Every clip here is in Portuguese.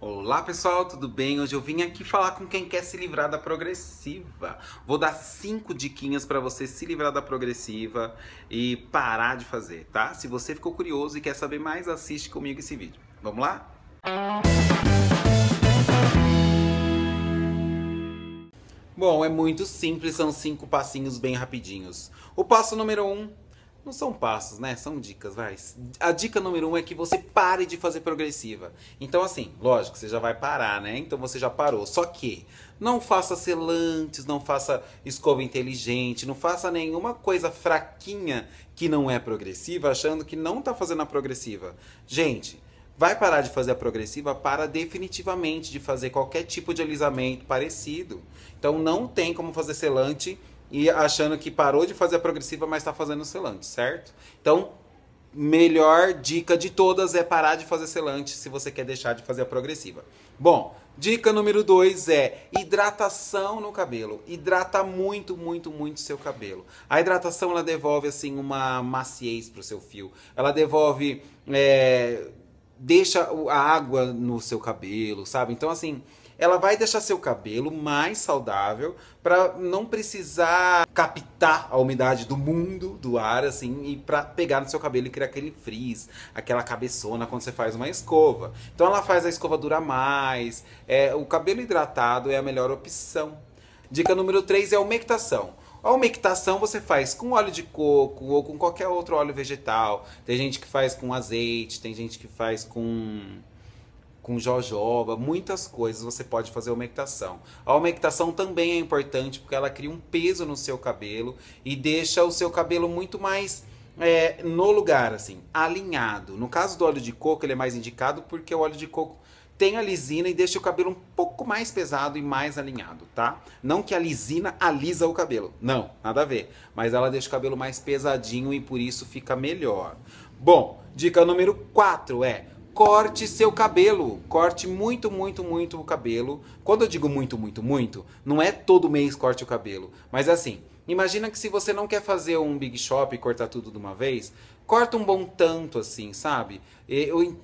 Olá pessoal, tudo bem? Hoje eu vim aqui falar com quem quer se livrar da progressiva. Vou dar cinco diquinhas para você se livrar da progressiva e parar de fazer, tá? Se você ficou curioso e quer saber mais, assiste comigo esse vídeo. Vamos lá? Bom, é muito simples, são cinco passinhos bem rapidinhos. O passo número um não são passos, né? São dicas, vai. A dica número um é que você pare de fazer progressiva. Então, assim, lógico, você já vai parar, né? Então você já parou. Só que não faça selantes, não faça escova inteligente, não faça nenhuma coisa fraquinha que não é progressiva, achando que não tá fazendo a progressiva. Gente, vai parar de fazer a progressiva, para definitivamente de fazer qualquer tipo de alisamento parecido. Então não tem como fazer selante e achando que parou de fazer a progressiva, mas está fazendo o selante, certo? Então, melhor dica de todas é parar de fazer selante se você quer deixar de fazer a progressiva. Bom, dica número 2 é hidratação no cabelo. Hidrata muito, muito, muito seu cabelo. A hidratação ela devolve assim uma maciez pro seu fio. Ela devolve é, deixa a água no seu cabelo, sabe? Então assim, ela vai deixar seu cabelo mais saudável para não precisar captar a umidade do mundo, do ar, assim, e para pegar no seu cabelo e criar aquele frizz, aquela cabeçona quando você faz uma escova. Então ela faz a escova durar mais. É, o cabelo hidratado é a melhor opção. Dica número 3 é a umectação. A umectação você faz com óleo de coco ou com qualquer outro óleo vegetal. Tem gente que faz com azeite, tem gente que faz com com jojoba, muitas coisas você pode fazer umectação. A umectação também é importante porque ela cria um peso no seu cabelo e deixa o seu cabelo muito mais é, no lugar, assim, alinhado. No caso do óleo de coco, ele é mais indicado porque o óleo de coco tem a lisina e deixa o cabelo um pouco mais pesado e mais alinhado, tá? Não que a lisina alisa o cabelo, não, nada a ver. Mas ela deixa o cabelo mais pesadinho e por isso fica melhor. Bom, dica número 4 é corte seu cabelo. Corte muito, muito, muito o cabelo. Quando eu digo muito, muito, muito, não é todo mês corte o cabelo. Mas assim, imagina que se você não quer fazer um big shop e cortar tudo de uma vez, corta um bom tanto, assim, sabe?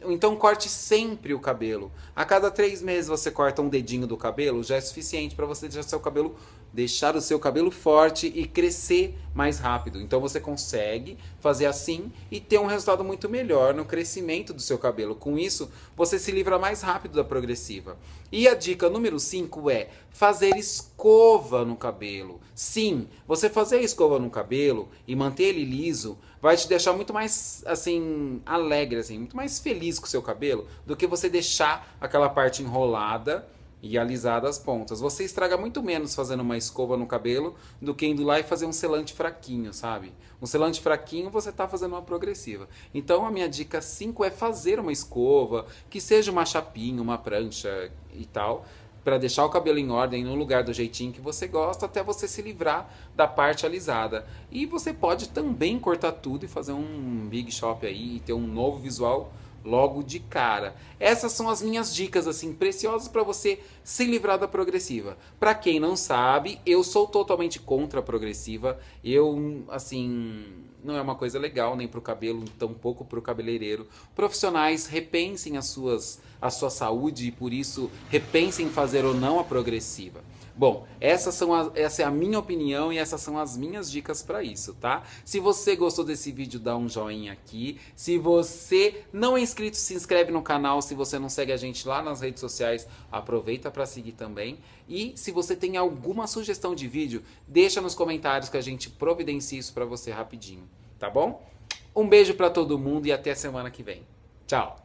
então corte sempre o cabelo. A cada três meses você corta um dedinho do cabelo, já é suficiente para você deixar seu cabelo deixar o seu cabelo forte e crescer mais rápido. Então você consegue fazer assim e ter um resultado muito melhor no crescimento do seu cabelo. Com isso, você se livra mais rápido da progressiva. E a dica número 5 é fazer escova no cabelo. Sim, você fazer escova no cabelo e manter ele liso vai te deixar muito mais, assim, alegre, assim, muito mais feliz com o seu cabelo do que você deixar aquela parte enrolada e alisada as pontas. Você estraga muito menos fazendo uma escova no cabelo do que indo lá e fazer um selante fraquinho, sabe? Um selante fraquinho você tá fazendo uma progressiva. Então a minha dica 5 é fazer uma escova, que seja uma chapinha, uma prancha e tal, para deixar o cabelo em ordem no lugar do jeitinho que você gosta, até você se livrar da parte alisada. E você pode também cortar tudo e fazer um big shop aí e ter um novo visual logo de cara. Essas são as minhas dicas assim preciosas para você se livrar da progressiva. Para quem não sabe, eu sou totalmente contra a progressiva. Eu assim, não é uma coisa legal nem para o cabelo, tampouco para o cabeleireiro. Profissionais repensem as suas a sua saúde e por isso repensem fazer ou não a progressiva. Bom, essas são as, essa é a minha opinião e essas são as minhas dicas para isso, tá? Se você gostou desse vídeo, dá um joinha aqui. Se você não é inscrito, se inscreve no canal. Se você não segue a gente lá nas redes sociais, aproveita para seguir também. E se você tem alguma sugestão de vídeo, deixa nos comentários que a gente providencia isso para você rapidinho, tá bom? Um beijo para todo mundo e até a semana que vem. Tchau.